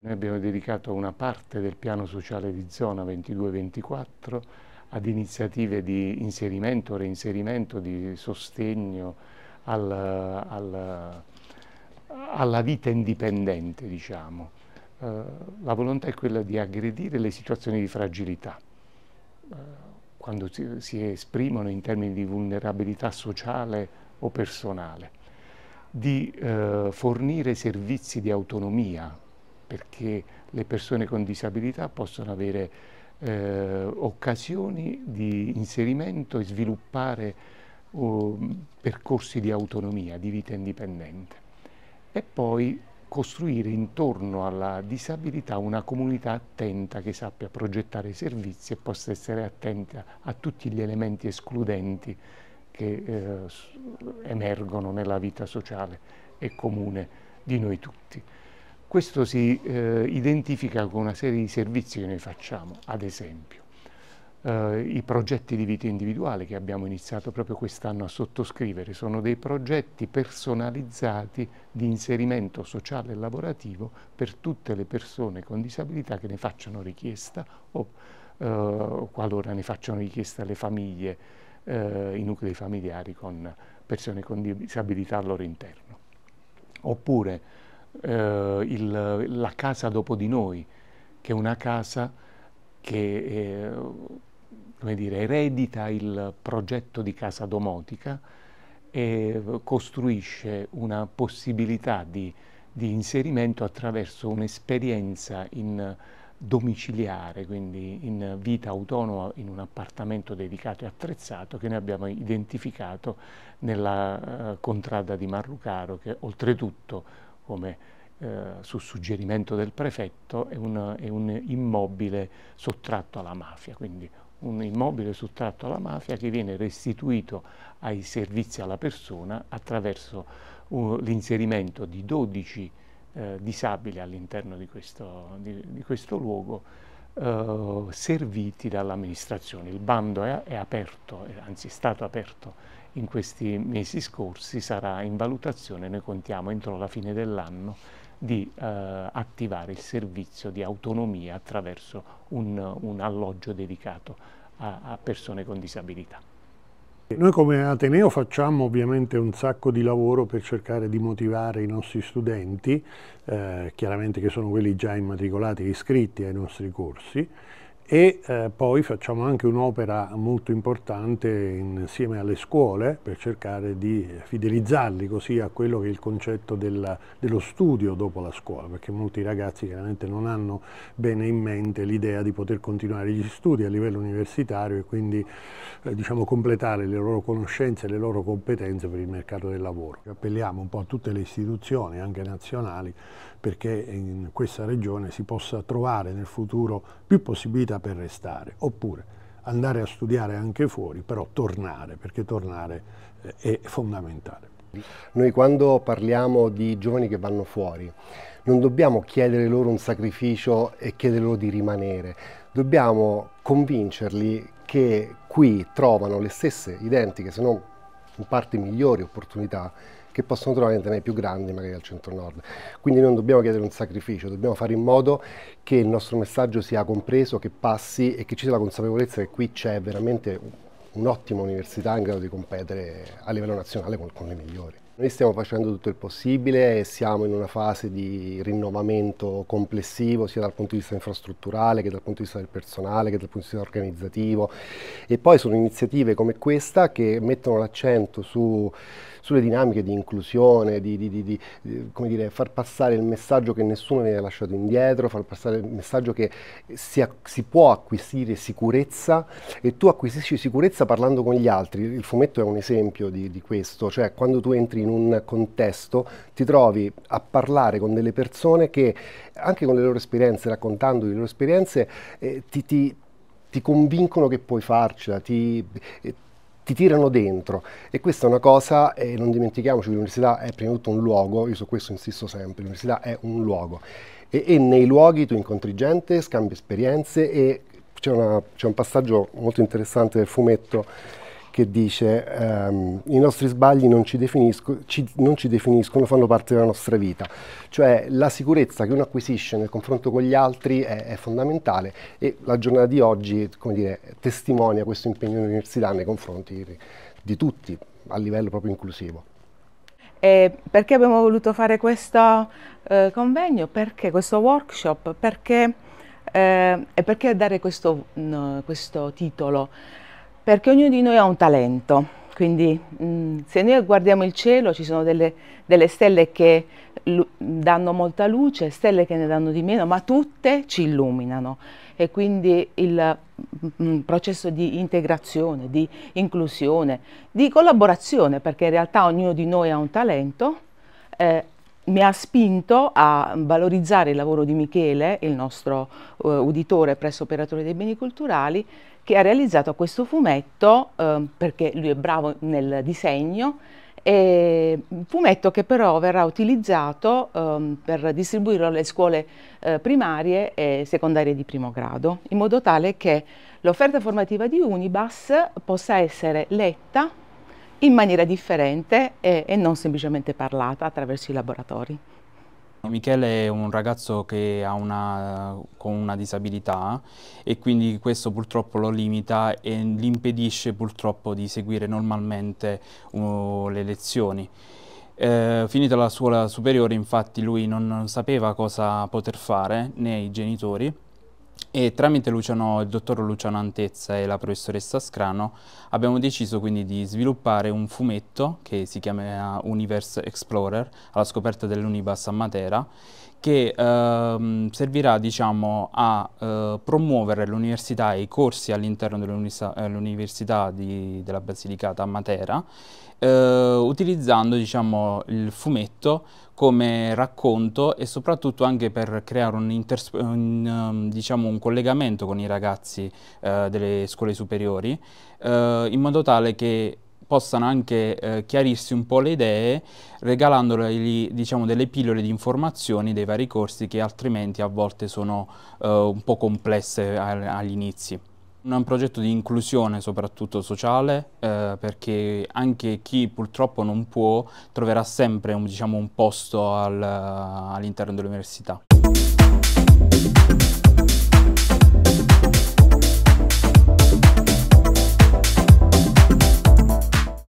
Noi abbiamo dedicato una parte del piano sociale di zona 22-24 ad iniziative di inserimento, reinserimento, di sostegno al, al, alla vita indipendente, diciamo. eh, la volontà è quella di aggredire le situazioni di fragilità, eh, quando si, si esprimono in termini di vulnerabilità sociale o personale, di eh, fornire servizi di autonomia perché le persone con disabilità possono avere eh, occasioni di inserimento e sviluppare oh, percorsi di autonomia, di vita indipendente. E poi costruire intorno alla disabilità una comunità attenta che sappia progettare i servizi e possa essere attenta a tutti gli elementi escludenti che eh, emergono nella vita sociale e comune di noi tutti. Questo si eh, identifica con una serie di servizi che noi facciamo, ad esempio eh, i progetti di vita individuale che abbiamo iniziato proprio quest'anno a sottoscrivere, sono dei progetti personalizzati di inserimento sociale e lavorativo per tutte le persone con disabilità che ne facciano richiesta o eh, qualora ne facciano richiesta le famiglie, eh, i nuclei familiari con persone con disabilità al loro interno. Oppure eh, il, la casa dopo di noi, che è una casa che eh, dire, eredita il progetto di casa domotica e costruisce una possibilità di, di inserimento attraverso un'esperienza in domiciliare, quindi in vita autonoma in un appartamento dedicato e attrezzato che noi abbiamo identificato nella uh, contrada di Marrucaro che oltretutto come eh, su suggerimento del prefetto, è un, è un immobile sottratto alla mafia, quindi un immobile sottratto alla mafia che viene restituito ai servizi alla persona attraverso uh, l'inserimento di 12 eh, disabili all'interno di, di, di questo, luogo eh, serviti dall'amministrazione. Il bando è, è aperto, eh, anzi è stato aperto in questi mesi scorsi sarà in valutazione, noi contiamo entro la fine dell'anno di eh, attivare il servizio di autonomia attraverso un, un alloggio dedicato a, a persone con disabilità. Noi come Ateneo facciamo ovviamente un sacco di lavoro per cercare di motivare i nostri studenti, eh, chiaramente che sono quelli già immatricolati e iscritti ai nostri corsi, e eh, poi facciamo anche un'opera molto importante insieme alle scuole per cercare di fidelizzarli così a quello che è il concetto del, dello studio dopo la scuola, perché molti ragazzi chiaramente non hanno bene in mente l'idea di poter continuare gli studi a livello universitario e quindi eh, diciamo, completare le loro conoscenze e le loro competenze per il mercato del lavoro. Appelliamo un po' a tutte le istituzioni, anche nazionali, perché in questa regione si possa trovare nel futuro più possibilità vita per restare, oppure andare a studiare anche fuori, però tornare, perché tornare eh, è fondamentale. Noi quando parliamo di giovani che vanno fuori, non dobbiamo chiedere loro un sacrificio e chiedere loro di rimanere, dobbiamo convincerli che qui trovano le stesse identiche, se non in parte migliori opportunità che possono trovare in antenati più grandi magari al centro nord. Quindi non dobbiamo chiedere un sacrificio, dobbiamo fare in modo che il nostro messaggio sia compreso, che passi e che ci sia la consapevolezza che qui c'è veramente un'ottima università in grado di competere a livello nazionale con, con le migliori. Noi stiamo facendo tutto il possibile e siamo in una fase di rinnovamento complessivo sia dal punto di vista infrastrutturale che dal punto di vista del personale che dal punto di vista organizzativo e poi sono iniziative come questa che mettono l'accento su, sulle dinamiche di inclusione, di, di, di, di dire, far passare il messaggio che nessuno viene lasciato indietro, far passare il messaggio che si, si può acquisire sicurezza e tu acquisisci sicurezza parlando con gli altri. Il fumetto è un esempio di, questo, cioè quando tu entri in in un contesto ti trovi a parlare con delle persone che anche con le loro esperienze, raccontando le loro esperienze, eh, ti, ti, ti, convincono che puoi farcela, ti, eh, ti tirano dentro e questa è una cosa, e eh, non dimentichiamoci l'università è prima di tutto un luogo, io su questo insisto sempre, l'università è un luogo e, e nei luoghi tu incontri gente, scambi esperienze e c'è, un passaggio molto interessante del fumetto che dice ehm, i nostri sbagli non ci, ci, non ci, definiscono, fanno parte della nostra vita. Cioè la sicurezza che uno acquisisce nel confronto con gli altri è, è fondamentale e la giornata di oggi come dire, testimonia questo impegno dell'università nei confronti di, di tutti a livello proprio inclusivo. E perché abbiamo voluto fare questo eh, convegno? Perché questo workshop? Perché, eh, e perché dare questo, no, questo titolo? perché ognuno di noi ha un talento, quindi mm, se noi guardiamo il cielo ci sono delle, delle stelle che danno molta luce, stelle che ne danno di meno, ma tutte ci illuminano e quindi il mm, processo di integrazione, di inclusione, di collaborazione, perché in realtà ognuno di noi ha un talento, eh, mi ha spinto a valorizzare il lavoro di Michele, il nostro uh, uditore presso Operatore dei Beni Culturali, che ha realizzato questo fumetto, uh, perché lui è bravo nel disegno, e fumetto che però verrà utilizzato um, per distribuirlo alle scuole eh, primarie e secondarie di primo grado, in modo tale che l'offerta formativa di Unibas possa essere letta in maniera differente e, e non semplicemente parlata attraverso i laboratori. Michele è un ragazzo che ha una, con una disabilità e quindi questo purtroppo lo limita e gli impedisce purtroppo di seguire normalmente uh, le lezioni. Eh, finita la scuola superiore infatti lui non, non sapeva cosa poter fare né i genitori e tramite Luciano, il dottor Luciano Antezza e la professoressa Scrano abbiamo deciso quindi di sviluppare un fumetto che si chiama Universe Explorer alla scoperta dell'Unibas a Matera che ehm, servirà diciamo, a eh, promuovere l'università e i corsi all'interno dell'università della Basilicata a Matera eh, utilizzando diciamo, il fumetto come racconto e soprattutto anche per creare un, un, ehm, diciamo, un un collegamento con i ragazzi eh, delle scuole superiori eh, in modo tale che possano anche eh, chiarirsi un po' le idee regalandogli diciamo, delle pillole di informazioni dei vari corsi che altrimenti a volte sono eh, un po' complesse agli inizi. Un progetto di inclusione soprattutto sociale eh, perché anche chi purtroppo non può troverà sempre un, diciamo, un posto al, all'interno dell'università.